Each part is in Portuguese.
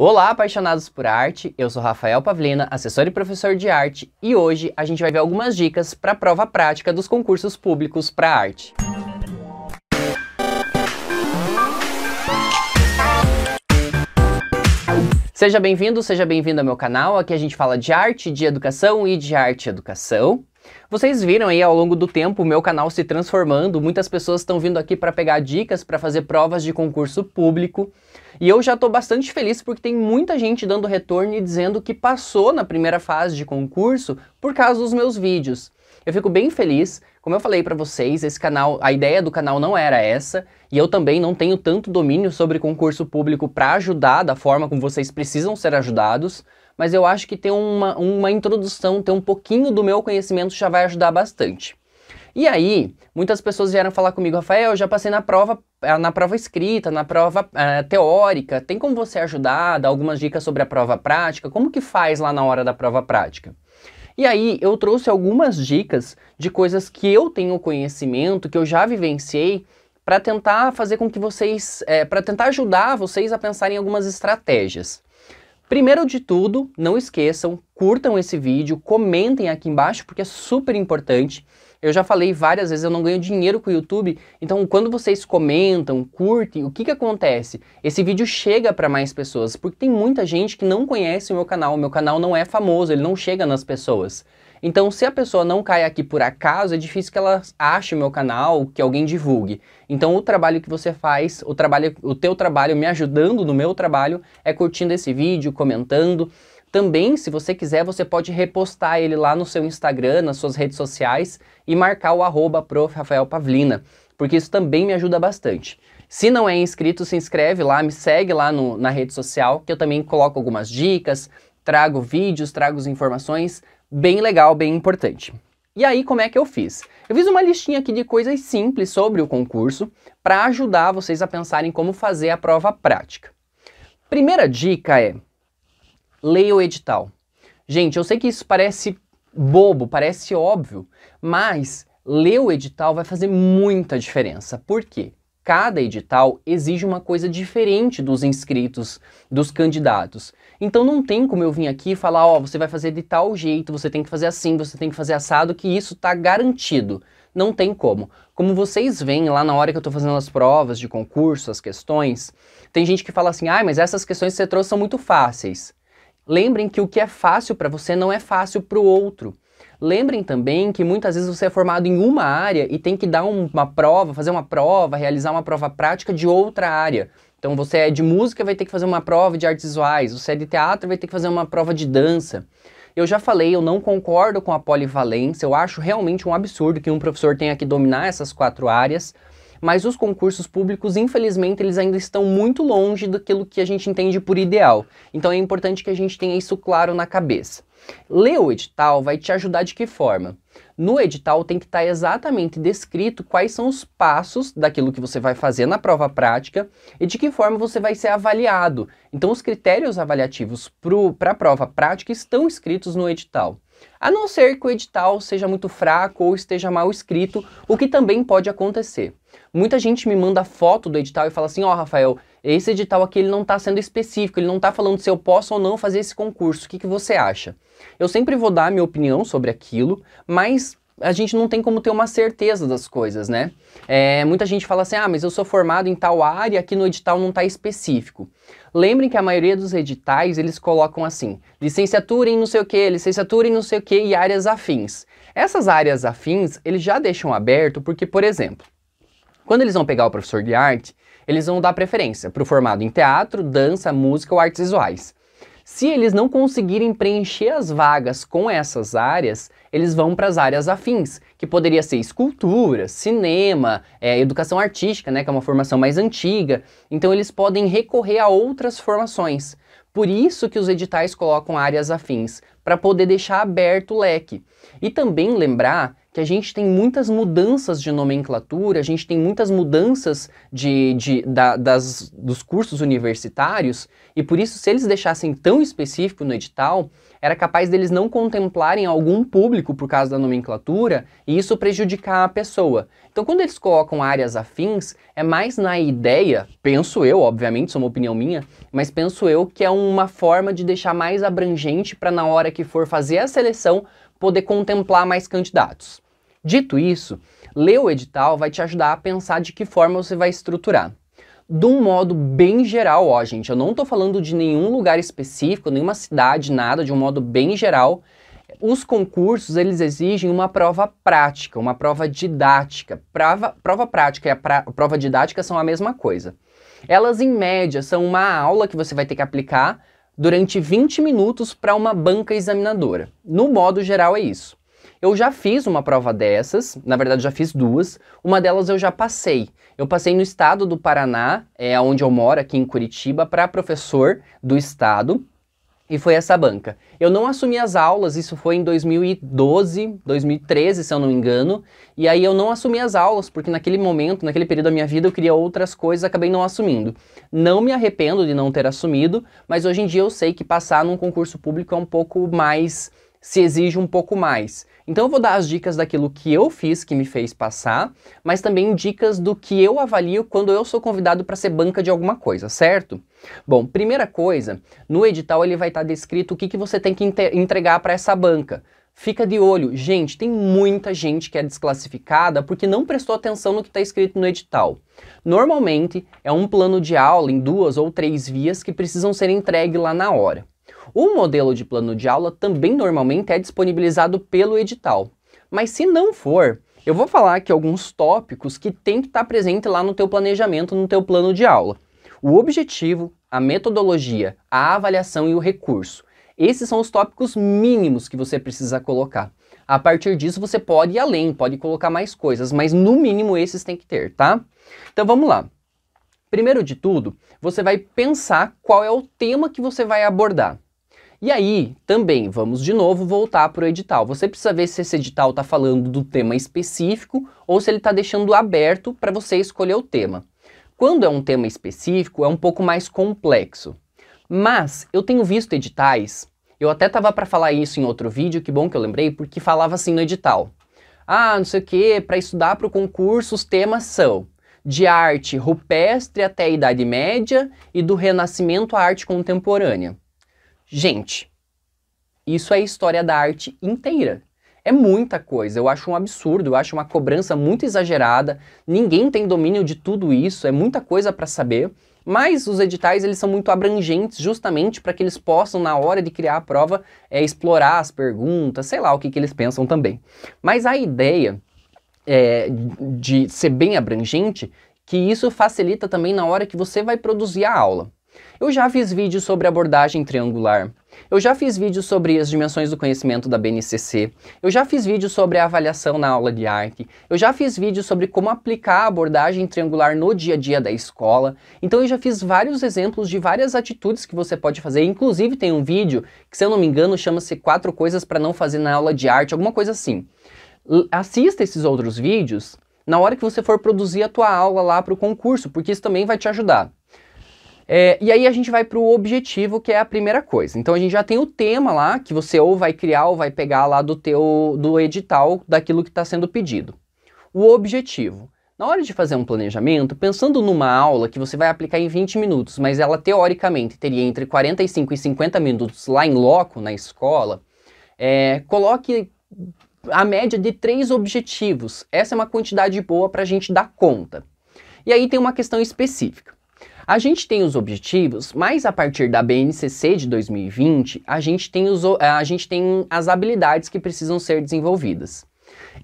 Olá, apaixonados por arte! Eu sou Rafael Pavlina, assessor e professor de arte, e hoje a gente vai ver algumas dicas para a prova prática dos concursos públicos para arte. Seja bem-vindo, seja bem vindo ao meu canal. Aqui a gente fala de arte, de educação e de arte e educação. Vocês viram aí ao longo do tempo o meu canal se transformando, muitas pessoas estão vindo aqui para pegar dicas para fazer provas de concurso público. E eu já estou bastante feliz porque tem muita gente dando retorno e dizendo que passou na primeira fase de concurso por causa dos meus vídeos. Eu fico bem feliz. Como eu falei para vocês, esse canal, a ideia do canal não era essa, e eu também não tenho tanto domínio sobre concurso público para ajudar da forma como vocês precisam ser ajudados, mas eu acho que ter uma, uma introdução, ter um pouquinho do meu conhecimento já vai ajudar bastante. E aí, muitas pessoas vieram falar comigo, Rafael, eu já passei na prova, eh, na prova escrita, na prova eh, teórica, tem como você ajudar, dar algumas dicas sobre a prova prática? Como que faz lá na hora da prova prática? E aí eu trouxe algumas dicas de coisas que eu tenho conhecimento, que eu já vivenciei, para tentar fazer com que vocês, é, eh, para tentar ajudar vocês a pensarem em algumas estratégias. Primeiro de tudo, não esqueçam, curtam esse vídeo, comentem aqui embaixo porque é super importante. Eu já falei várias vezes, eu não ganho dinheiro com o YouTube. Então, quando vocês comentam, curtem, o que que acontece? Esse vídeo chega para mais pessoas, porque tem muita gente que não conhece o meu canal. O meu canal não é famoso, ele não chega nas pessoas. Então, se a pessoa não cai aqui por acaso, é difícil que ela ache o meu canal, que alguém divulgue. Então, o trabalho que você faz, o trabalho, o teu trabalho me ajudando no meu trabalho é curtindo esse vídeo, comentando. Também, se você quiser, você pode repostar ele lá no seu Instagram, nas suas redes sociais e marcar o arroba porque isso também me ajuda bastante. Se não é inscrito, se inscreve lá, me segue lá no, na rede social, que eu também coloco algumas dicas, trago vídeos, trago informações, bem legal, bem importante. E aí, como é que eu fiz? Eu fiz uma listinha aqui de coisas simples sobre o concurso para ajudar vocês a pensarem como fazer a prova prática. Primeira dica é: leia o edital. Gente, eu sei que isso parece bobo, parece óbvio, mas ler o edital vai fazer muita diferença. Por quê? Cada edital exige uma coisa diferente dos inscritos, dos candidatos. Então não tem como eu vir aqui e falar, ó, oh, você vai fazer de tal jeito, você tem que fazer assim, você tem que fazer assado, que isso tá garantido. Não tem como. Como vocês veem lá na hora que eu estou fazendo as provas de concurso, as questões, tem gente que fala assim, ah, mas essas questões que você trouxe são muito fáceis. Lembrem que o que é fácil para você não é fácil para o outro. Lembrem também que muitas vezes você é formado em uma área e tem que dar uma prova, fazer uma prova, realizar uma prova prática de outra área. Então você é de música, vai ter que fazer uma prova de artes visuais, você é de teatro, vai ter que fazer uma prova de dança. Eu já falei, eu não concordo com a polivalência, eu acho realmente um absurdo que um professor tenha que dominar essas quatro áreas, mas os concursos públicos, infelizmente, eles ainda estão muito longe daquilo que a gente entende por ideal. Então é importante que a gente tenha isso claro na cabeça. Ler o edital vai te ajudar de que forma? No edital tem que estar exatamente descrito quais são os passos daquilo que você vai fazer na prova prática e de que forma você vai ser avaliado. Então os critérios avaliativos para a prova prática estão escritos no edital. A não ser que o edital seja muito fraco ou esteja mal escrito, o que também pode acontecer. Muita gente me manda foto do edital e fala assim: ó, oh, Rafael, esse edital aqui ele não está sendo específico, ele não está falando se eu posso ou não fazer esse concurso. O que, que você acha? Eu sempre vou dar a minha opinião sobre aquilo, mas a gente não tem como ter uma certeza das coisas, né? É, muita gente fala assim, ah, mas eu sou formado em tal área, aqui no edital não está específico. Lembrem que a maioria dos editais, eles colocam assim, licenciatura em não sei o que, licenciatura em não sei o que e áreas afins. Essas áreas afins, eles já deixam aberto porque, por exemplo, quando eles vão pegar o professor de arte, eles vão dar preferência para o formado em teatro, dança, música ou artes visuais. Se eles não conseguirem preencher as vagas com essas áreas, eles vão para as áreas afins, que poderia ser escultura, cinema, é, educação artística, né, que é uma formação mais antiga. Então eles podem recorrer a outras formações. Por isso que os editais colocam áreas afins, para poder deixar aberto o leque. E também lembrar que a gente tem muitas mudanças de nomenclatura, a gente tem muitas mudanças de, de da, das, dos cursos universitários, e por isso, se eles deixassem tão específico no edital, era capaz deles não contemplarem algum público por causa da nomenclatura e isso prejudicar a pessoa. Então, quando eles colocam áreas afins, é mais na ideia, penso eu, obviamente, isso é uma opinião minha, mas penso eu que é uma forma de deixar mais abrangente para na hora que que for fazer a seleção poder contemplar mais candidatos. Dito isso, ler o edital vai te ajudar a pensar de que forma você vai estruturar. De um modo bem geral, ó, gente, eu não estou falando de nenhum lugar específico, nenhuma cidade, nada, de um modo bem geral. Os concursos, eles exigem uma prova prática, uma prova didática. Prova, prova prática e a pra, prova didática são a mesma coisa. Elas, em média, são uma aula que você vai ter que aplicar durante 20 minutos para uma banca examinadora. No modo geral, é isso. Eu já fiz uma prova dessas, na verdade já fiz duas, uma delas eu já passei. Eu passei no estado do Paraná, é onde eu moro, aqui em Curitiba, para professor do estado, e foi essa banca. Eu não assumi as aulas, isso foi em 2012, 2013, se eu não me engano. E aí eu não assumi as aulas, porque naquele momento, naquele período da minha vida, eu queria outras coisas, acabei não assumindo. Não me arrependo de não ter assumido, mas hoje em dia eu sei que passar num concurso público é um pouco mais. se exige um pouco mais. Então eu vou dar as dicas daquilo que eu fiz que me fez passar, mas também dicas do que eu avalio quando eu sou convidado para ser banca de alguma coisa, certo? Bom, primeira coisa, no edital ele vai estar tá descrito o que, que você tem que entregar para essa banca. Fica de olho, gente, tem muita gente que é desclassificada porque não prestou atenção no que está escrito no edital. Normalmente é um plano de aula em duas ou três vias que precisam ser entregue lá na hora. O modelo de plano de aula também normalmente é disponibilizado pelo edital. Mas se não for, eu vou falar aqui alguns tópicos que tem que estar tá presente lá no teu planejamento, no teu plano de aula. O objetivo, a metodologia, a avaliação e o recurso. Esses são os tópicos mínimos que você precisa colocar. A partir disso, você pode ir além, pode colocar mais coisas, mas no mínimo esses tem que ter, tá? Então vamos lá. Primeiro de tudo, você vai pensar qual é o tema que você vai abordar. E aí, também, vamos de novo voltar para o edital. Você precisa ver se esse edital está falando do tema específico ou se ele está deixando aberto para você escolher o tema. Quando é um tema específico, é um pouco mais complexo. Mas eu tenho visto editais, eu até tava para falar isso em outro vídeo, que bom que eu lembrei, porque falava assim no edital. Ah, não sei o que, para estudar para o concurso os temas são de arte rupestre até a Idade Média e do Renascimento à arte contemporânea. Gente, isso é história da arte inteira. É muita coisa, eu acho um absurdo, eu acho uma cobrança muito exagerada. Ninguém tem domínio de tudo isso, é muita coisa para saber. Mas os editais eles são muito abrangentes justamente para que eles possam, na hora de criar a prova, é, explorar as perguntas, sei lá o que, que eles pensam também. Mas a ideia é, de ser bem abrangente, que isso facilita também na hora que você vai produzir a aula. Eu já fiz vídeos sobre abordagem triangular. Eu já fiz vídeos sobre as dimensões do conhecimento da BNCC. Eu já fiz vídeos sobre a avaliação na aula de arte. Eu já fiz vídeos sobre como aplicar a abordagem triangular no dia a dia da escola. Então eu já fiz vários exemplos de várias atitudes que você pode fazer. Inclusive tem um vídeo que, se eu não me engano, chama-se quatro coisas para não fazer na aula de arte, alguma coisa assim. Assista esses outros vídeos na hora que você for produzir a tua aula lá para o concurso, porque isso também vai te ajudar. É, e aí a gente vai para o objetivo, que é a primeira coisa. Então a gente já tem o tema lá, que você ou vai criar ou vai pegar lá do teu do edital daquilo que está sendo pedido. O objetivo. Na hora de fazer um planejamento, pensando numa aula que você vai aplicar em 20 minutos, mas ela teoricamente teria entre 45 e 50 minutos lá em loco, na escola, é, coloque a média de três objetivos. Essa é uma quantidade boa para a gente dar conta. E aí tem uma questão específica. A gente tem os objetivos, mas a partir da BNCC de 2020, a gente tem, os, a gente tem as habilidades que precisam ser desenvolvidas.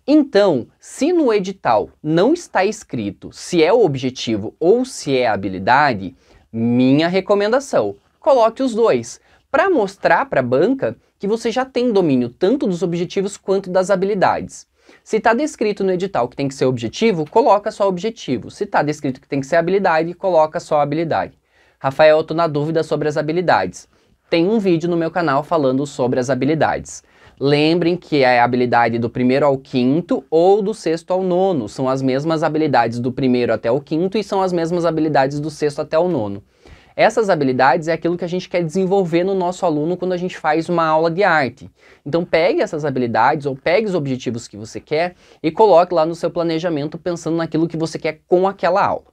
Então, se no edital não está escrito se é o objetivo ou se é a habilidade, minha recomendação, coloque os dois, para mostrar para a banca que você já tem domínio tanto dos objetivos quanto das habilidades. Se está descrito no edital que tem que ser objetivo, coloca só objetivo. Se está descrito que tem que ser habilidade, coloca só habilidade. Rafael, eu estou na dúvida sobre as habilidades. Tem um vídeo no meu canal falando sobre as habilidades. Lembrem que é a habilidade do primeiro ao quinto ou do sexto ao nono. São as mesmas habilidades do primeiro até o quinto e são as mesmas habilidades do sexto até o nono. Essas habilidades é aquilo que a gente quer desenvolver no nosso aluno quando a gente faz uma aula de arte. Então pegue essas habilidades ou pegue os objetivos que você quer e coloque lá no seu planejamento pensando naquilo que você quer com aquela aula.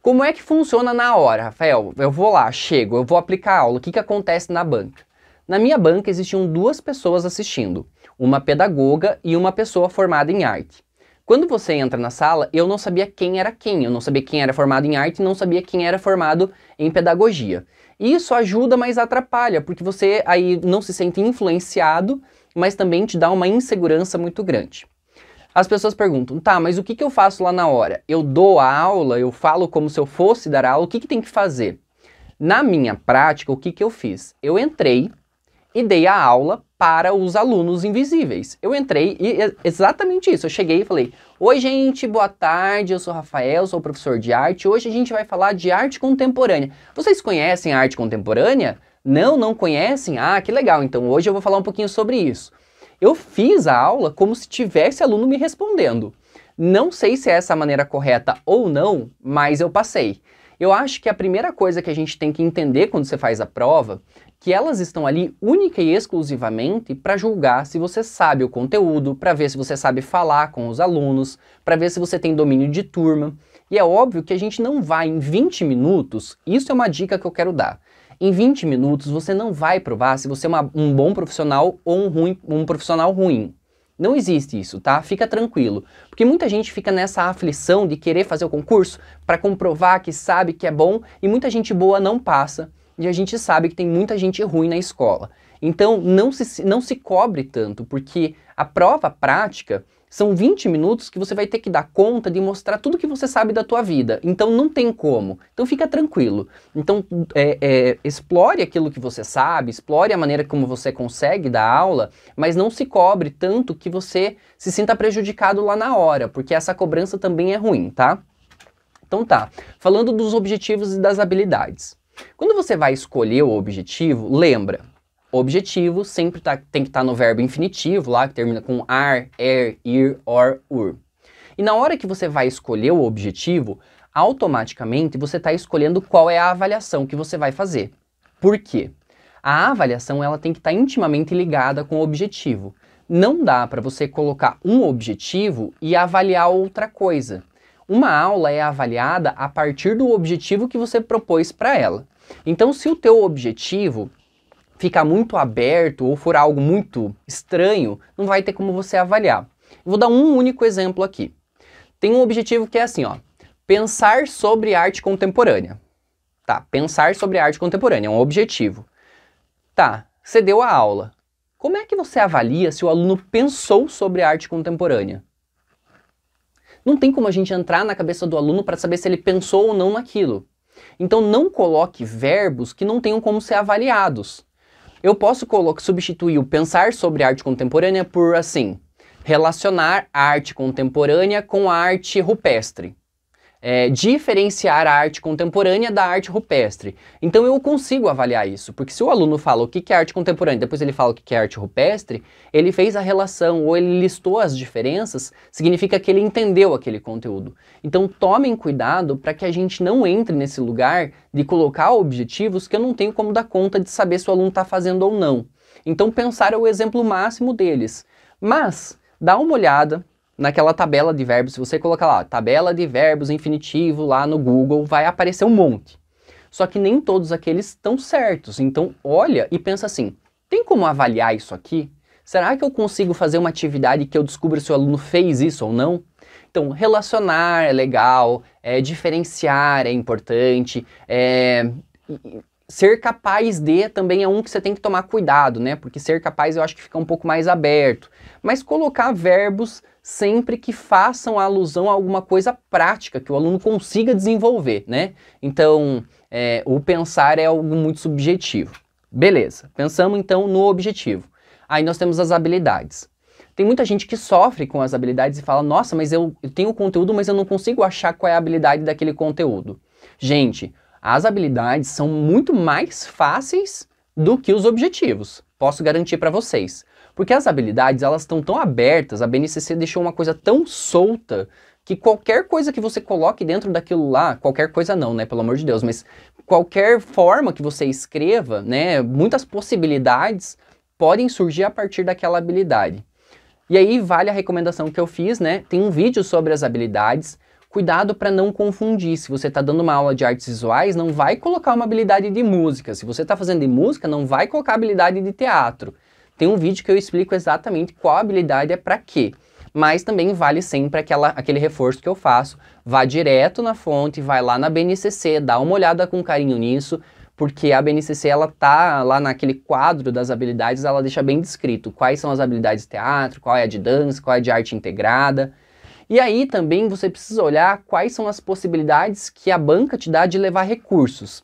Como é que funciona na hora, Rafael? Eu vou lá, chego, eu vou aplicar a aula, o que, que acontece na banca? Na minha banca existiam duas pessoas assistindo, uma pedagoga e uma pessoa formada em arte. Quando você entra na sala, eu não sabia quem era quem, eu não sabia quem era formado em arte, não sabia quem era formado em pedagogia. Isso ajuda, mas atrapalha, porque você aí não se sente influenciado, mas também te dá uma insegurança muito grande. As pessoas perguntam, tá, mas o que, que eu faço lá na hora? Eu dou a aula, eu falo como se eu fosse dar aula, o que, que tem que fazer? Na minha prática, o que, que eu fiz? Eu entrei, e dei a aula para os alunos invisíveis. Eu entrei e é exatamente isso. Eu cheguei e falei: Oi, gente, boa tarde. Eu sou Rafael, sou professor de arte. Hoje a gente vai falar de arte contemporânea. Vocês conhecem a arte contemporânea? Não, não conhecem? Ah, que legal. Então hoje eu vou falar um pouquinho sobre isso. Eu fiz a aula como se tivesse aluno me respondendo. Não sei se é essa a maneira correta ou não, mas eu passei. Eu acho que a primeira coisa que a gente tem que entender quando você faz a prova, que elas estão ali única e exclusivamente para julgar se você sabe o conteúdo, para ver se você sabe falar com os alunos, para ver se você tem domínio de turma. E é óbvio que a gente não vai em 20 minutos, isso é uma dica que eu quero dar. Em 20 minutos você não vai provar se você é uma, um bom profissional ou um, ruim, um profissional ruim. Não existe isso, tá? Fica tranquilo. Porque muita gente fica nessa aflição de querer fazer o concurso para comprovar que sabe que é bom e muita gente boa não passa. E a gente sabe que tem muita gente ruim na escola. Então não se, não se cobre tanto, porque a prova prática são 20 minutos que você vai ter que dar conta de mostrar tudo que você sabe da tua vida. Então não tem como. Então fica tranquilo. Então é, é, explore aquilo que você sabe, explore a maneira como você consegue dar aula, mas não se cobre tanto que você se sinta prejudicado lá na hora, porque essa cobrança também é ruim, tá? Então tá, falando dos objetivos e das habilidades. Quando você vai escolher o objetivo, lembra, objetivo sempre tá, tem que estar tá no verbo infinitivo lá, que termina com ar, er, ir, or, ur. E na hora que você vai escolher o objetivo, automaticamente você está escolhendo qual é a avaliação que você vai fazer. Por quê? A avaliação ela tem que estar tá intimamente ligada com o objetivo. Não dá para você colocar um objetivo e avaliar outra coisa. Uma aula é avaliada a partir do objetivo que você propôs para ela. Então, se o teu objetivo ficar muito aberto ou for algo muito estranho, não vai ter como você avaliar. vou dar um único exemplo aqui. Tem um objetivo que é assim, ó, pensar sobre arte contemporânea. Tá, pensar sobre arte contemporânea é um objetivo. Tá, você deu a aula. Como é que você avalia se o aluno pensou sobre arte contemporânea? Não tem como a gente entrar na cabeça do aluno para saber se ele pensou ou não naquilo. Então não coloque verbos que não tenham como ser avaliados. Eu posso substituir o pensar sobre arte contemporânea por assim, relacionar a arte contemporânea com a arte rupestre é, diferenciar a arte contemporânea da arte rupestre. Então eu consigo avaliar isso, porque se o aluno fala o que é arte contemporânea, depois ele fala o que é arte rupestre, ele fez a relação ou ele listou as diferenças, significa que ele entendeu aquele conteúdo. Então tomem cuidado para que a gente não entre nesse lugar de colocar objetivos que eu não tenho como dar conta de saber se o aluno está fazendo ou não. Então pensar é o exemplo máximo deles. Mas, dá uma olhada naquela tabela de verbos, se você colocar lá, tabela de verbos infinitivo lá no Google, vai aparecer um monte. Só que nem todos aqueles estão certos. Então, olha e pensa assim, tem como avaliar isso aqui? Será que eu consigo fazer uma atividade que eu descubra se o aluno fez isso ou não? Então, relacionar é legal, é, diferenciar é importante, é, ser capaz de também é um que você tem que tomar cuidado, né? Porque ser capaz eu acho que fica um pouco mais aberto. Mas colocar verbos sempre que façam alusão a alguma coisa prática que o aluno consiga desenvolver, né? Então, é, o pensar é algo muito subjetivo. Beleza, pensamos então no objetivo. Aí nós temos as habilidades. Tem muita gente que sofre com as habilidades e fala, nossa, mas eu, eu tenho conteúdo, mas eu não consigo achar qual é a habilidade daquele conteúdo. Gente, as habilidades são muito mais fáceis do que os objetivos. Posso garantir para vocês. Porque as habilidades, elas estão tão abertas, a BNCC deixou uma coisa tão solta que qualquer coisa que você coloque dentro daquilo lá, qualquer coisa não, né, pelo amor de Deus, mas qualquer forma que você escreva, né, muitas possibilidades podem surgir a partir daquela habilidade. E aí vale a recomendação que eu fiz, né, tem um vídeo sobre as habilidades, Cuidado para não confundir. Se você está dando uma aula de artes visuais, não vai colocar uma habilidade de música. Se você está fazendo de música, não vai colocar habilidade de teatro. Tem um vídeo que eu explico exatamente qual habilidade é para quê. Mas também vale sempre aquela, aquele reforço que eu faço. Vá direto na fonte, vai lá na BNCC, dá uma olhada com carinho nisso, porque a BNCC ela tá lá naquele quadro das habilidades, ela deixa bem descrito quais são as habilidades de teatro, qual é a de dança, qual é a de arte integrada. E aí também você precisa olhar quais são as possibilidades que a banca te dá de levar recursos.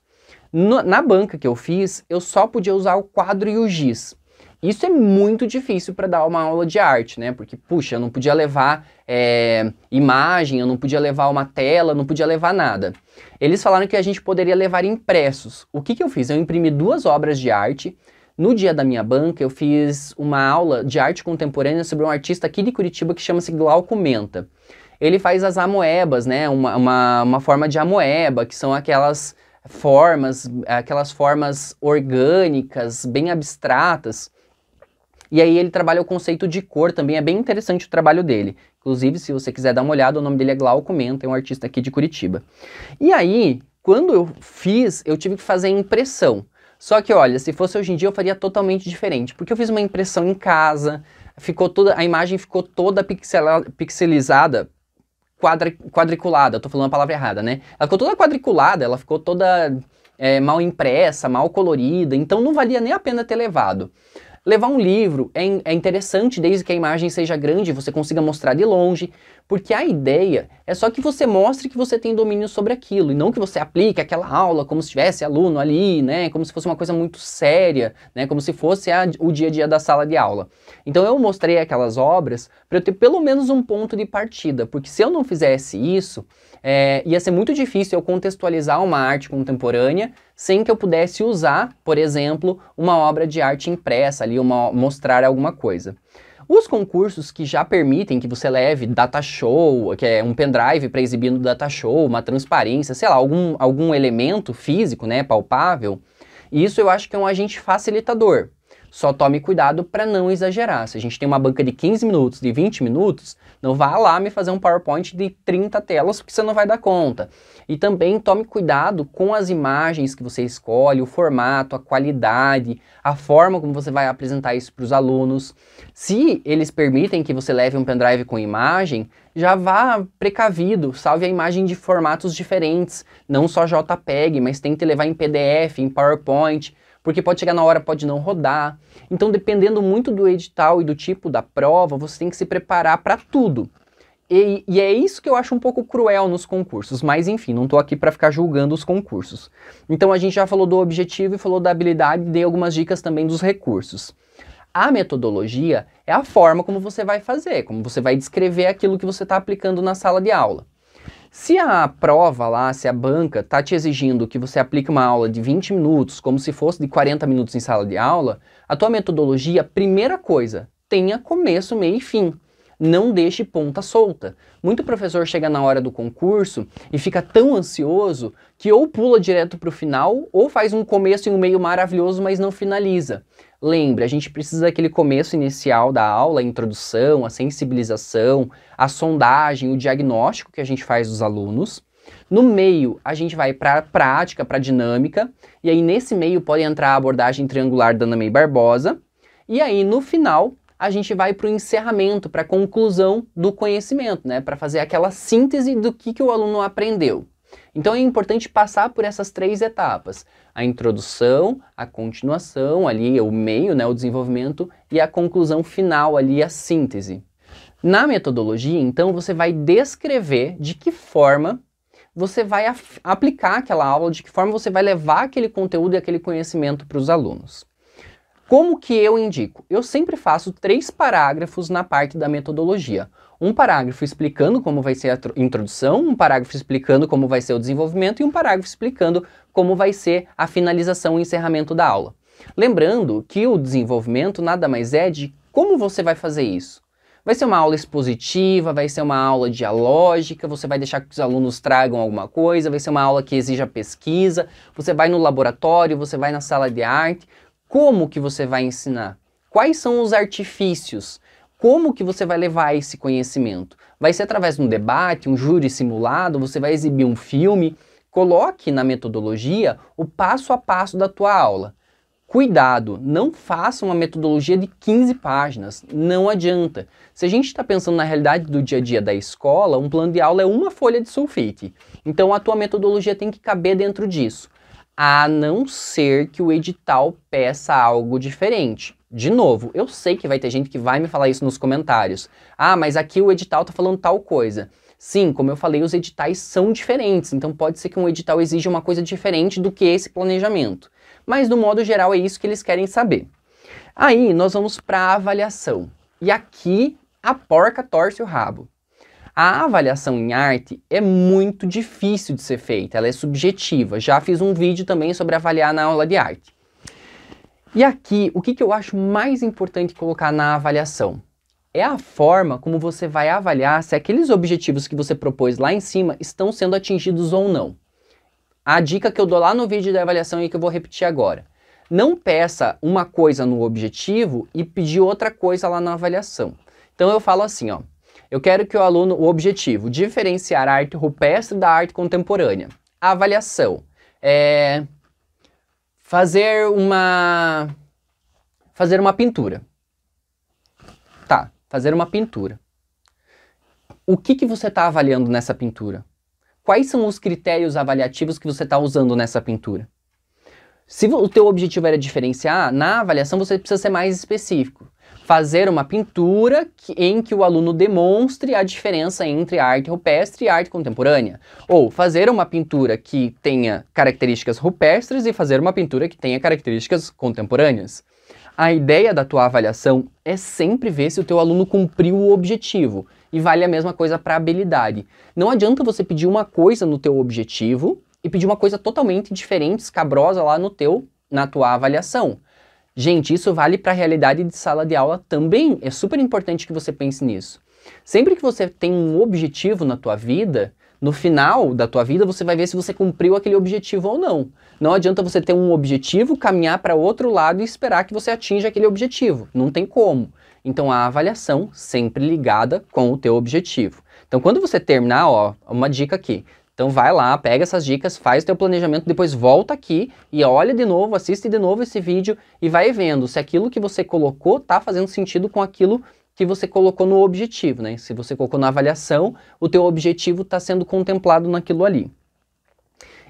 No, na banca que eu fiz, eu só podia usar o quadro e o giz. Isso é muito difícil para dar uma aula de arte, né? Porque, puxa, eu não podia levar é, imagem, eu não podia levar uma tela, não podia levar nada. Eles falaram que a gente poderia levar impressos. O que, que eu fiz? Eu imprimi duas obras de arte, no dia da minha banca, eu fiz uma aula de arte contemporânea sobre um artista aqui de Curitiba que chama-se Glauco Menta. Ele faz as amoebas, né? Uma, uma, uma forma de amoeba, que são aquelas formas, aquelas formas orgânicas, bem abstratas. E aí ele trabalha o conceito de cor também, é bem interessante o trabalho dele. Inclusive, se você quiser dar uma olhada, o nome dele é Glauco Menta, é um artista aqui de Curitiba. E aí, quando eu fiz, eu tive que fazer a impressão. Só que olha, se fosse hoje em dia eu faria totalmente diferente, porque eu fiz uma impressão em casa, ficou toda a imagem ficou toda pixelizada, quadri, quadriculada, eu tô falando a palavra errada, né? Ela ficou toda quadriculada, ela ficou toda é, mal impressa, mal colorida, então não valia nem a pena ter levado. Levar um livro é, é interessante desde que a imagem seja grande, você consiga mostrar de longe, porque a ideia é só que você mostre que você tem domínio sobre aquilo, e não que você aplique aquela aula como se tivesse aluno ali, né? Como se fosse uma coisa muito séria, né? Como se fosse a, o dia a dia da sala de aula. Então eu mostrei aquelas obras para eu ter pelo menos um ponto de partida, porque se eu não fizesse isso, é, ia ser muito difícil eu contextualizar uma arte contemporânea sem que eu pudesse usar, por exemplo, uma obra de arte impressa ali, uma, mostrar alguma coisa. Os concursos que já permitem que você leve data show, que é um pendrive para exibir no data show, uma transparência, sei lá, algum, algum elemento físico, né, palpável, isso eu acho que é um agente facilitador. Só tome cuidado para não exagerar. Se a gente tem uma banca de 15 minutos, de 20 minutos, não vá lá me fazer um PowerPoint de 30 telas, porque você não vai dar conta. E também tome cuidado com as imagens que você escolhe, o formato, a qualidade, a forma como você vai apresentar isso para os alunos. Se eles permitem que você leve um pendrive com imagem, já vá precavido, salve a imagem de formatos diferentes, não só JPEG, mas tente levar em PDF, em PowerPoint, porque pode chegar na hora, pode não rodar. Então, dependendo muito do edital e do tipo da prova, você tem que se preparar para tudo. E, e, é isso que eu acho um pouco cruel nos concursos, mas enfim, não estou aqui para ficar julgando os concursos. Então a gente já falou do objetivo e falou da habilidade, dei algumas dicas também dos recursos. A metodologia é a forma como você vai fazer, como você vai descrever aquilo que você está aplicando na sala de aula. Se a prova lá, se a banca está te exigindo que você aplique uma aula de 20 minutos, como se fosse de 40 minutos em sala de aula, a tua metodologia, primeira coisa, tenha começo, meio e fim não deixe ponta solta. Muito professor chega na hora do concurso e fica tão ansioso que ou pula direto para o final ou faz um começo e um meio maravilhoso, mas não finaliza. Lembre, a gente precisa daquele começo inicial da aula, a introdução, a sensibilização, a sondagem, o diagnóstico que a gente faz dos alunos. No meio, a gente vai para a prática, para a dinâmica, e aí nesse meio pode entrar a abordagem triangular da Ana May Barbosa, e aí no final, a gente vai para o encerramento, para a conclusão do conhecimento, né? para fazer aquela síntese do que, que o aluno aprendeu. Então é importante passar por essas três etapas: a introdução, a continuação, ali o meio, né, o desenvolvimento e a conclusão final, ali a síntese. Na metodologia, então, você vai descrever de que forma você vai aplicar aquela aula, de que forma você vai levar aquele conteúdo e aquele conhecimento para os alunos. Como que eu indico? Eu sempre faço três parágrafos na parte da metodologia. Um parágrafo explicando como vai ser a introdução, um parágrafo explicando como vai ser o desenvolvimento e um parágrafo explicando como vai ser a finalização e encerramento da aula. Lembrando que o desenvolvimento nada mais é de como você vai fazer isso. Vai ser uma aula expositiva, vai ser uma aula dialógica, você vai deixar que os alunos tragam alguma coisa, vai ser uma aula que exija pesquisa, você vai no laboratório, você vai na sala de arte, como que você vai ensinar? Quais são os artifícios? Como que você vai levar esse conhecimento? Vai ser através de um debate, um júri simulado, você vai exibir um filme? Coloque na metodologia o passo a passo da tua aula. Cuidado, não faça uma metodologia de 15 páginas, não adianta. Se a gente está pensando na realidade do dia a dia da escola, um plano de aula é uma folha de sulfite. Então a tua metodologia tem que caber dentro disso a não ser que o edital peça algo diferente. De novo, eu sei que vai ter gente que vai me falar isso nos comentários. Ah, mas aqui o edital tá falando tal coisa. Sim, como eu falei, os editais são diferentes, então pode ser que um edital exija uma coisa diferente do que esse planejamento. Mas, do modo geral, é isso que eles querem saber. Aí, nós vamos para a avaliação. E aqui, a porca torce o rabo. A avaliação em arte é muito difícil de ser feita, ela é subjetiva. Já fiz um vídeo também sobre avaliar na aula de arte. E aqui, o que, que eu acho mais importante colocar na avaliação? É a forma como você vai avaliar se aqueles objetivos que você propôs lá em cima estão sendo atingidos ou não. A dica que eu dou lá no vídeo da avaliação e que eu vou repetir agora. Não peça uma coisa no objetivo e pedir outra coisa lá na avaliação. Então eu falo assim, ó. Eu quero que o aluno, o objetivo, diferenciar a arte rupestre da arte contemporânea. A avaliação. É fazer uma fazer uma pintura. Tá, fazer uma pintura. O que, que você está avaliando nessa pintura? Quais são os critérios avaliativos que você está usando nessa pintura? Se o teu objetivo era diferenciar, na avaliação você precisa ser mais específico fazer uma pintura que, em que o aluno demonstre a diferença entre a arte rupestre e a arte contemporânea. Ou fazer uma pintura que tenha características rupestres e fazer uma pintura que tenha características contemporâneas. A ideia da tua avaliação é sempre ver se o teu aluno cumpriu o objetivo. E vale a mesma coisa para habilidade. Não adianta você pedir uma coisa no teu objetivo e pedir uma coisa totalmente diferente, escabrosa lá no teu na tua avaliação. Gente, isso vale para a realidade de sala de aula também. É super importante que você pense nisso. Sempre que você tem um objetivo na tua vida, no final da tua vida você vai ver se você cumpriu aquele objetivo ou não. Não adianta você ter um objetivo, caminhar para outro lado e esperar que você atinja aquele objetivo. Não tem como. Então a avaliação sempre ligada com o teu objetivo. Então quando você terminar, ó, uma dica aqui. Então vai lá, pega essas dicas, faz o teu planejamento, depois volta aqui e olha de novo, assiste de novo esse vídeo e vai vendo se aquilo que você colocou está fazendo sentido com aquilo que você colocou no objetivo, né? Se você colocou na avaliação, o teu objetivo está sendo contemplado naquilo ali.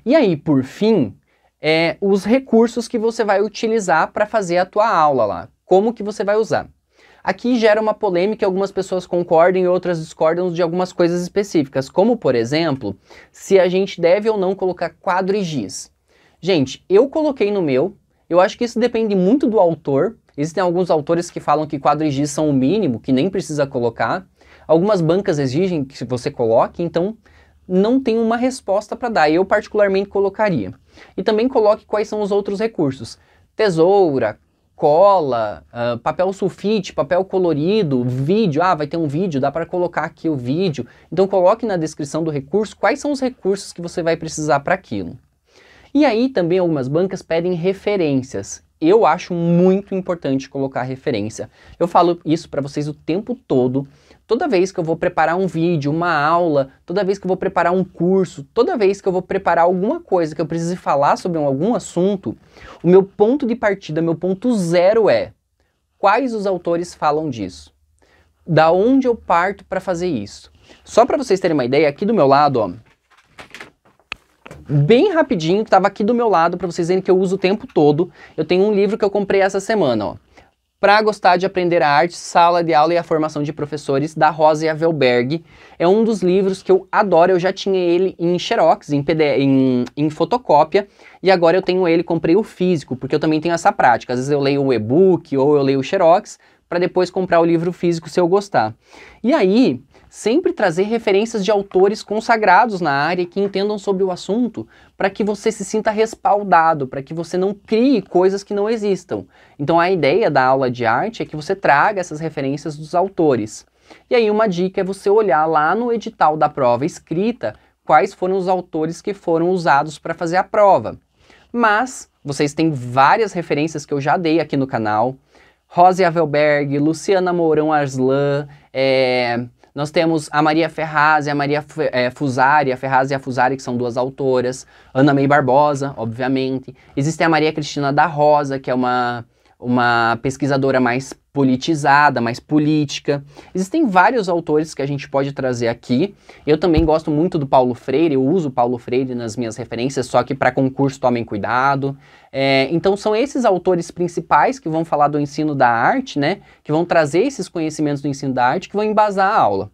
E aí, por fim, é, os recursos que você vai utilizar para fazer a tua aula lá. Como que você vai usar? Aqui gera uma polêmica, algumas pessoas concordam e outras discordam de algumas coisas específicas, como por exemplo, se a gente deve ou não colocar quadro e giz. Gente, eu coloquei no meu, eu acho que isso depende muito do autor. Existem alguns autores que falam que quadro e giz são o mínimo, que nem precisa colocar. Algumas bancas exigem que você coloque, então não tem uma resposta para dar. Eu particularmente colocaria. E também coloque quais são os outros recursos. Tesoura, cola, uh, papel sulfite, papel colorido, vídeo. Ah, vai ter um vídeo, dá para colocar aqui o vídeo. Então coloque na descrição do recurso quais são os recursos que você vai precisar para aquilo. E aí também algumas bancas pedem referências. Eu acho muito importante colocar referência. Eu falo isso para vocês o tempo todo Toda vez que eu vou preparar um vídeo, uma aula, toda vez que eu vou preparar um curso, toda vez que eu vou preparar alguma coisa que eu precise falar sobre algum assunto, o meu ponto de partida, meu ponto zero é quais os autores falam disso? Da onde eu parto para fazer isso? Só para vocês terem uma ideia, aqui do meu lado, ó, bem rapidinho, estava aqui do meu lado para vocês verem que eu uso o tempo todo. Eu tenho um livro que eu comprei essa semana, ó para gostar de aprender a arte, sala de aula e a formação de professores da Rosa Avelberg. É um dos livros que eu adoro, eu já tinha ele em xerox, em, em, em fotocópia, e agora eu tenho ele, comprei o físico, porque eu também tenho essa prática. Às vezes eu leio o e-book ou eu leio o xerox, para depois comprar o livro físico se eu gostar. E aí, sempre trazer referências de autores consagrados na área que entendam sobre o assunto, para que você se sinta respaldado, para que você não crie coisas que não existam. Então a ideia da aula de arte é que você traga essas referências dos autores. E aí uma dica é você olhar lá no edital da prova escrita quais foram os autores que foram usados para fazer a prova. Mas vocês têm várias referências que eu já dei aqui no canal. Rose Avelberg, Luciana Mourão Arslan, é, nós temos a Maria Ferraz e a Maria é, Fusari, a Ferraz e a Fusari, que são duas autoras. Ana May Barbosa, obviamente. Existe a Maria Cristina da Rosa, que é uma uma pesquisadora mais politizada, mais política. Existem vários autores que a gente pode trazer aqui. Eu também gosto muito do Paulo Freire, eu uso Paulo Freire nas minhas referências, só que para concurso tomem cuidado. É, então são esses autores principais que vão falar do ensino da arte, né? Que vão trazer esses conhecimentos do ensino da arte, que vão embasar a aula.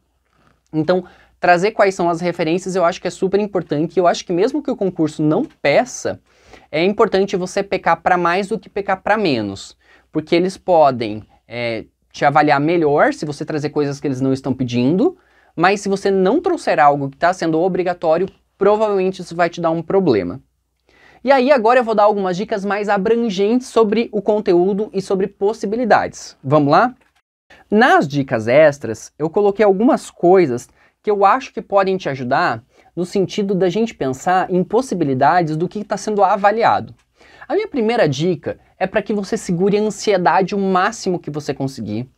Então, trazer quais são as referências eu acho que é super importante. Eu acho que mesmo que o concurso não peça, é importante você pecar para mais do que pecar para menos, porque eles podem é, te avaliar melhor se você trazer coisas que eles não estão pedindo, mas se você não trouxer algo que está sendo obrigatório, provavelmente isso vai te dar um problema. E aí agora eu vou dar algumas dicas mais abrangentes sobre o conteúdo e sobre possibilidades. Vamos lá? Nas dicas extras, eu coloquei algumas coisas que eu acho que podem te ajudar no sentido da gente pensar em possibilidades do que está sendo avaliado. A minha primeira dica é para que você segure a ansiedade o máximo que você conseguir.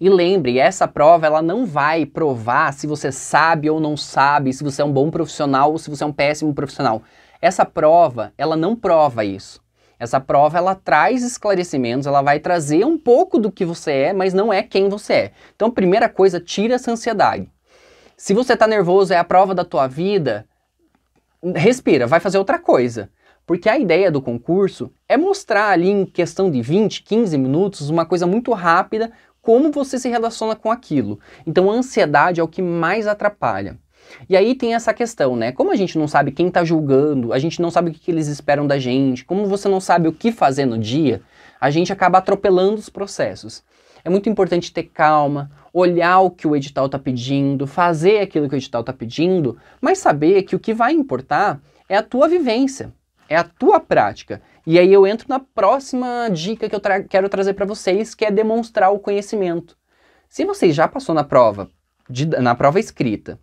E lembre, essa prova ela não vai provar se você sabe ou não sabe, se você é um bom profissional ou se você é um péssimo profissional. Essa prova, ela não prova isso. Essa prova ela traz esclarecimentos, ela vai trazer um pouco do que você é, mas não é quem você é. Então, primeira coisa, tira essa ansiedade. Se você está nervoso, é a prova da tua vida, respira, vai fazer outra coisa. Porque a ideia do concurso é mostrar ali em questão de 20, 15 minutos, uma coisa muito rápida, como você se relaciona com aquilo. Então a ansiedade é o que mais atrapalha. E aí tem essa questão, né? Como a gente não sabe quem está julgando, a gente não sabe o que, que eles esperam da gente, como você não sabe o que fazer no dia, a gente acaba atropelando os processos. É muito importante ter calma, olhar o que o edital está pedindo, fazer aquilo que o edital está pedindo, mas saber que o que vai importar é a tua vivência, é a tua prática. E aí eu entro na próxima dica que eu tra quero trazer para vocês, que é demonstrar o conhecimento. Se você já passou na prova, de, na prova escrita,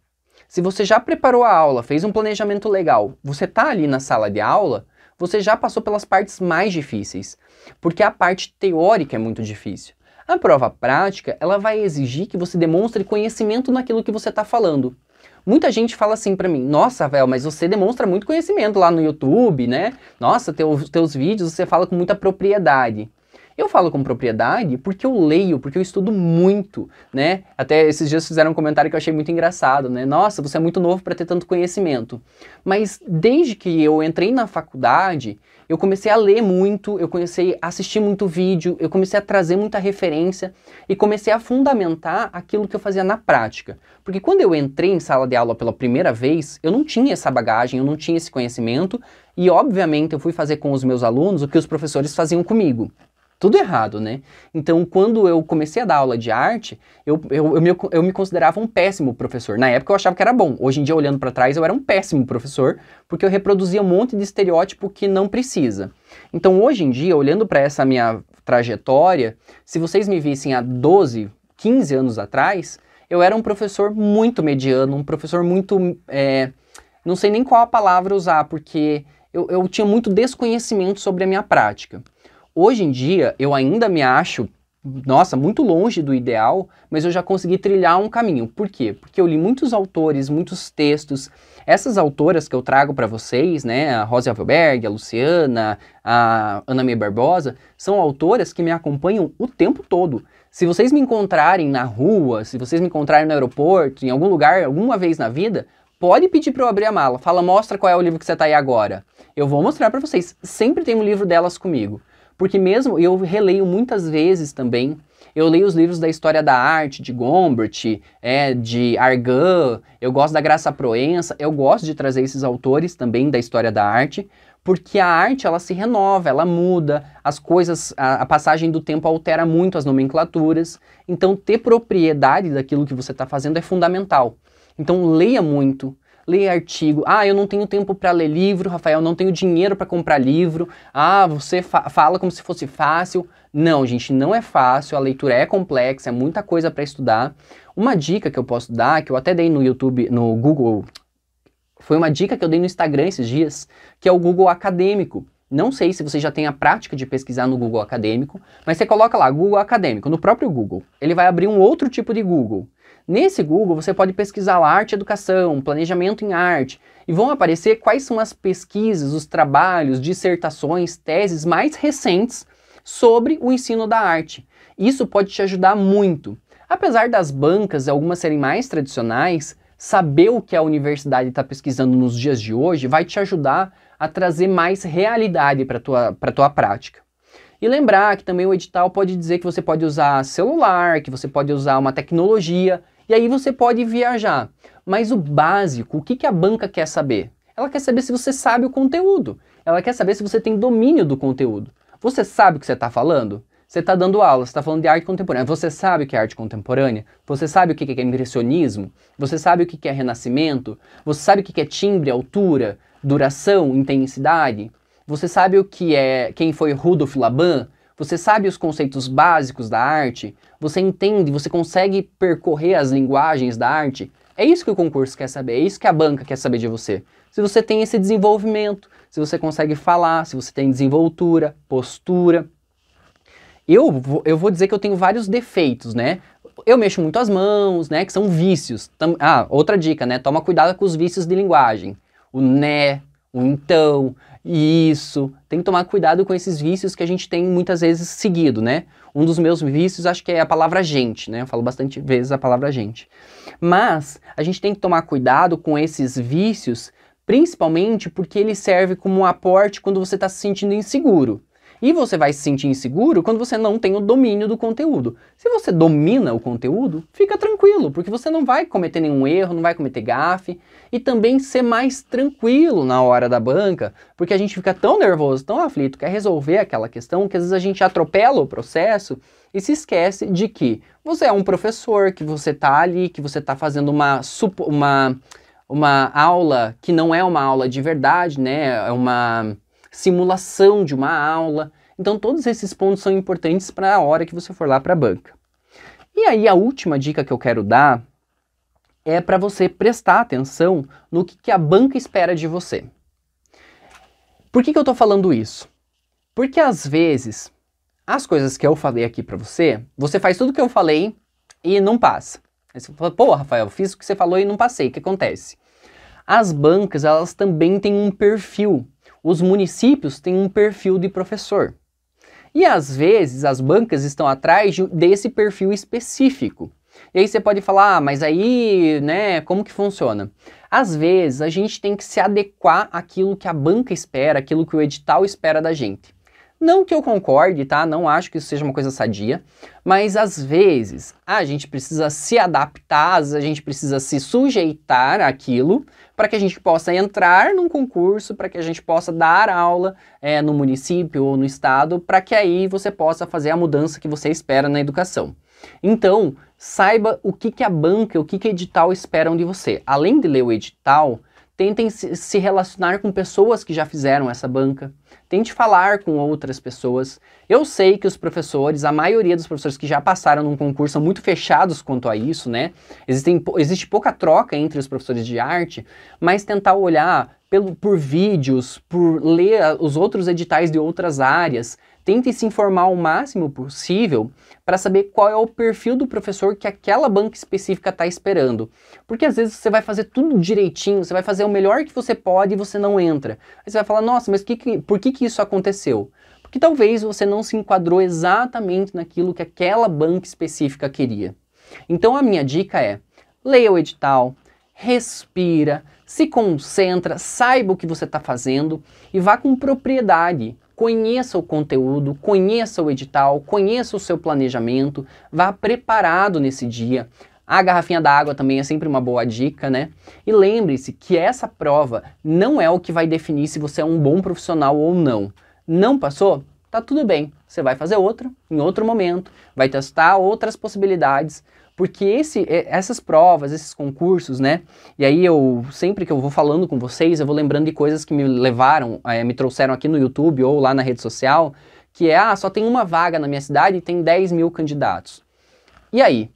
se você já preparou a aula, fez um planejamento legal, você está ali na sala de aula, você já passou pelas partes mais difíceis, porque a parte teórica é muito difícil. A prova prática, ela vai exigir que você demonstre conhecimento naquilo que você está falando. Muita gente fala assim para mim, nossa, Vel, mas você demonstra muito conhecimento lá no YouTube, né? Nossa, teu, teus vídeos você fala com muita propriedade. Eu falo com propriedade porque eu leio, porque eu estudo muito, né? Até esses dias fizeram um comentário que eu achei muito engraçado, né? Nossa, você é muito novo para ter tanto conhecimento. Mas desde que eu entrei na faculdade, eu comecei a ler muito, eu comecei a assistir muito vídeo, eu comecei a trazer muita referência e comecei a fundamentar aquilo que eu fazia na prática. Porque quando eu entrei em sala de aula pela primeira vez, eu não tinha essa bagagem, eu não tinha esse conhecimento e, obviamente, eu fui fazer com os meus alunos o que os professores faziam comigo tudo errado, né? Então, quando eu comecei a dar aula de arte, eu, eu, eu, me, eu me considerava um péssimo professor. Na época eu achava que era bom. Hoje em dia, olhando para trás, eu era um péssimo professor, porque eu reproduzia um monte de estereótipo que não precisa. Então, hoje em dia, olhando para essa minha trajetória, se vocês me vissem há 12, 15 anos atrás, eu era um professor muito mediano, um professor muito. É, não sei nem qual a palavra usar, porque eu, eu tinha muito desconhecimento sobre a minha prática. Hoje em dia, eu ainda me acho, nossa, muito longe do ideal, mas eu já consegui trilhar um caminho. Por quê? Porque eu li muitos autores, muitos textos. Essas autoras que eu trago para vocês, né, a Rosa Alverberg, a Luciana, a Ana Maria Barbosa, são autoras que me acompanham o tempo todo. Se vocês me encontrarem na rua, se vocês me encontrarem no aeroporto, em algum lugar, alguma vez na vida, pode pedir para eu abrir a mala. Fala, mostra qual é o livro que você está aí agora. Eu vou mostrar para vocês. Sempre tem um livro delas comigo. Porque mesmo eu releio muitas vezes também. Eu leio os livros da história da arte, de Gombrich, é, de Argan, eu gosto da Graça Proença, eu gosto de trazer esses autores também da história da arte, porque a arte ela se renova, ela muda, as coisas, a, a passagem do tempo altera muito as nomenclaturas. Então, ter propriedade daquilo que você está fazendo é fundamental. Então, leia muito, ler artigo. Ah, eu não tenho tempo para ler livro, Rafael, não tenho dinheiro para comprar livro. Ah, você fa fala como se fosse fácil. Não, gente, não é fácil, a leitura é complexa, é muita coisa para estudar. Uma dica que eu posso dar, que eu até dei no YouTube, no Google, foi uma dica que eu dei no Instagram esses dias, que é o Google Acadêmico. Não sei se você já tem a prática de pesquisar no Google Acadêmico, mas você coloca lá Google Acadêmico no próprio Google. Ele vai abrir um outro tipo de Google, Nesse Google você pode pesquisar lá arte e educação, planejamento em arte, e vão aparecer quais são as pesquisas, os trabalhos, dissertações, teses mais recentes sobre o ensino da arte. Isso pode te ajudar muito. Apesar das bancas algumas serem mais tradicionais, saber o que a universidade está pesquisando nos dias de hoje vai te ajudar a trazer mais realidade para a tua, tua prática. E lembrar que também o edital pode dizer que você pode usar celular, que você pode usar uma tecnologia e aí você pode viajar. Mas o básico, o que, que a banca quer saber? Ela quer saber se você sabe o conteúdo. Ela quer saber se você tem domínio do conteúdo. Você sabe o que você está falando? Você está dando aula, você está falando de arte contemporânea. Você sabe o que é arte contemporânea? Você sabe o que é impressionismo? Você sabe o que é renascimento? Você sabe o que é timbre, altura, duração, intensidade? Você sabe o que é quem foi Rudolf Laban? Você sabe os conceitos básicos da arte? Você entende, você consegue percorrer as linguagens da arte? É isso que o concurso quer saber, é isso que a banca quer saber de você. Se você tem esse desenvolvimento, se você consegue falar, se você tem desenvoltura, postura. Eu, eu vou dizer que eu tenho vários defeitos, né? Eu mexo muito as mãos, né? Que são vícios. Tam, ah, outra dica, né? Toma cuidado com os vícios de linguagem. O né, o então, isso, tem que tomar cuidado com esses vícios que a gente tem muitas vezes seguido, né? Um dos meus vícios acho que é a palavra gente, né? Eu falo bastante vezes a palavra gente. Mas a gente tem que tomar cuidado com esses vícios, principalmente porque ele serve como um aporte quando você está se sentindo inseguro. E você vai se sentir inseguro quando você não tem o domínio do conteúdo. Se você domina o conteúdo, fica tranquilo, porque você não vai cometer nenhum erro, não vai cometer gafe. E também ser mais tranquilo na hora da banca, porque a gente fica tão nervoso, tão aflito, quer resolver aquela questão, que às vezes a gente atropela o processo e se esquece de que você é um professor, que você está ali, que você está fazendo uma, uma, uma aula que não é uma aula de verdade, né? É uma simulação de uma aula. Então todos esses pontos são importantes para a hora que você for lá para a banca. E aí a última dica que eu quero dar é para você prestar atenção no que, que, a banca espera de você. Por que, que eu estou falando isso? Porque às vezes as coisas que eu falei aqui para você, você faz tudo que eu falei e não passa. Aí você fala, pô, Rafael, fiz o que você falou e não passei, o que acontece? As bancas, elas também têm um perfil os municípios têm um perfil de professor. E às vezes as bancas estão atrás desse perfil específico. E aí você pode falar, ah, mas aí, né, como que funciona? Às vezes a gente tem que se adequar àquilo que a banca espera, àquilo que o edital espera da gente. Não que eu concorde, tá? Não acho que isso seja uma coisa sadia, mas às vezes a gente precisa se adaptar, a gente precisa se sujeitar àquilo para que a gente possa entrar num concurso, para que a gente possa dar aula é, no município ou no estado, para que aí você possa fazer a mudança que você espera na educação. Então, saiba o que, que a banca, o que, que edital esperam de você. Além de ler o edital, tentem se relacionar com pessoas que já fizeram essa banca, Tente falar com outras pessoas. Eu sei que os professores, a maioria dos professores que já passaram num concurso são muito fechados quanto a isso, né? Existem, existe pouca troca entre os professores de arte, mas tentar olhar pelo, por vídeos, por ler os outros editais de outras áreas. Tente se informar o máximo possível para saber qual é o perfil do professor que aquela banca específica está esperando. Porque às vezes você vai fazer tudo direitinho, você vai fazer o melhor que você pode e você não entra. Aí você vai falar, nossa, mas que que, por que, que isso aconteceu? Porque talvez você não se enquadrou exatamente naquilo que aquela banca específica queria. Então a minha dica é, leia o edital, respira, se concentra, saiba o que você está fazendo e vá com propriedade. Conheça o conteúdo, conheça o edital, conheça o seu planejamento, vá preparado nesse dia. A garrafinha d'água também é sempre uma boa dica, né? E lembre-se que essa prova não é o que vai definir se você é um bom profissional ou não. Não passou? Tá tudo bem. Você vai fazer outra em outro momento, vai testar outras possibilidades porque esse, é, essas provas, esses concursos, né? E aí eu sempre que eu vou falando com vocês, eu vou lembrando de coisas que me levaram, é, me trouxeram aqui no YouTube ou lá na rede social, que é ah, só tem uma vaga na minha cidade e tem 10 mil candidatos. E aí?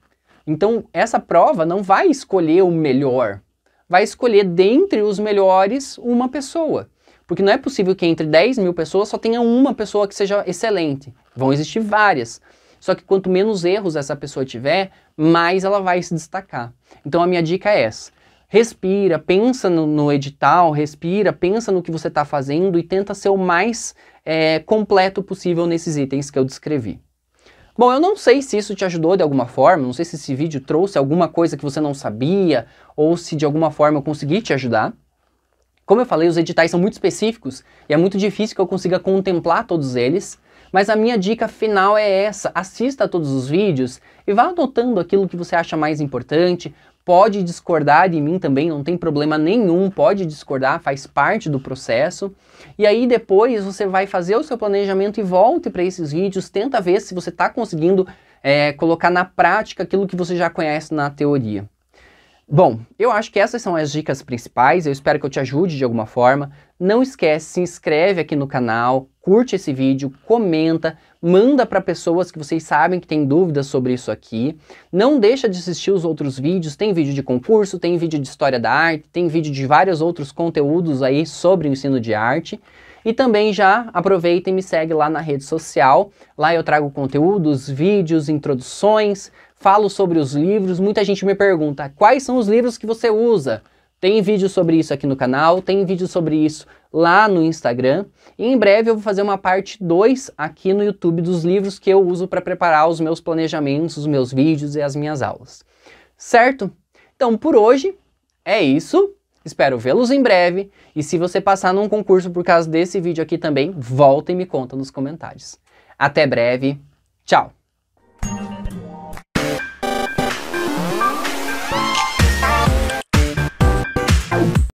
Então essa prova não vai escolher o melhor, vai escolher dentre os melhores uma pessoa. Porque não é possível que entre 10 mil pessoas só tenha uma pessoa que seja excelente. Vão existir várias. Só que quanto menos erros essa pessoa tiver, mais ela vai se destacar. Então a minha dica é essa. Respira, pensa no, no edital, respira, pensa no que você está fazendo e tenta ser o mais é, completo possível nesses itens que eu descrevi. Bom, eu não sei se isso te ajudou de alguma forma, não sei se esse vídeo trouxe alguma coisa que você não sabia ou se de alguma forma eu consegui te ajudar. Como eu falei, os editais são muito específicos e é muito difícil que eu consiga contemplar todos eles. Mas a minha dica final é essa: assista a todos os vídeos e vá anotando aquilo que você acha mais importante. Pode discordar de mim também, não tem problema nenhum, pode discordar, faz parte do processo. E aí depois você vai fazer o seu planejamento e volte para esses vídeos, tenta ver se você está conseguindo é, colocar na prática aquilo que você já conhece na teoria. Bom, eu acho que essas são as dicas principais, eu espero que eu te ajude de alguma forma. Não esquece, se inscreve aqui no canal, curte esse vídeo, comenta, manda para pessoas que vocês sabem que têm dúvidas sobre isso aqui. Não deixa de assistir os outros vídeos, tem vídeo de concurso, tem vídeo de história da arte, tem vídeo de vários outros conteúdos aí sobre o ensino de arte. E também já aproveita e me segue lá na rede social. Lá eu trago conteúdos, vídeos, introduções, falo sobre os livros. Muita gente me pergunta, quais são os livros que você usa? Tem vídeo sobre isso aqui no canal, tem vídeo sobre isso lá no Instagram. E em breve eu vou fazer uma parte 2 aqui no YouTube dos livros que eu uso para preparar os meus planejamentos, os meus vídeos e as minhas aulas. Certo? Então por hoje é isso. Espero vê-los em breve. E se você passar num concurso por causa desse vídeo aqui também, volta e me conta nos comentários. Até breve. Tchau!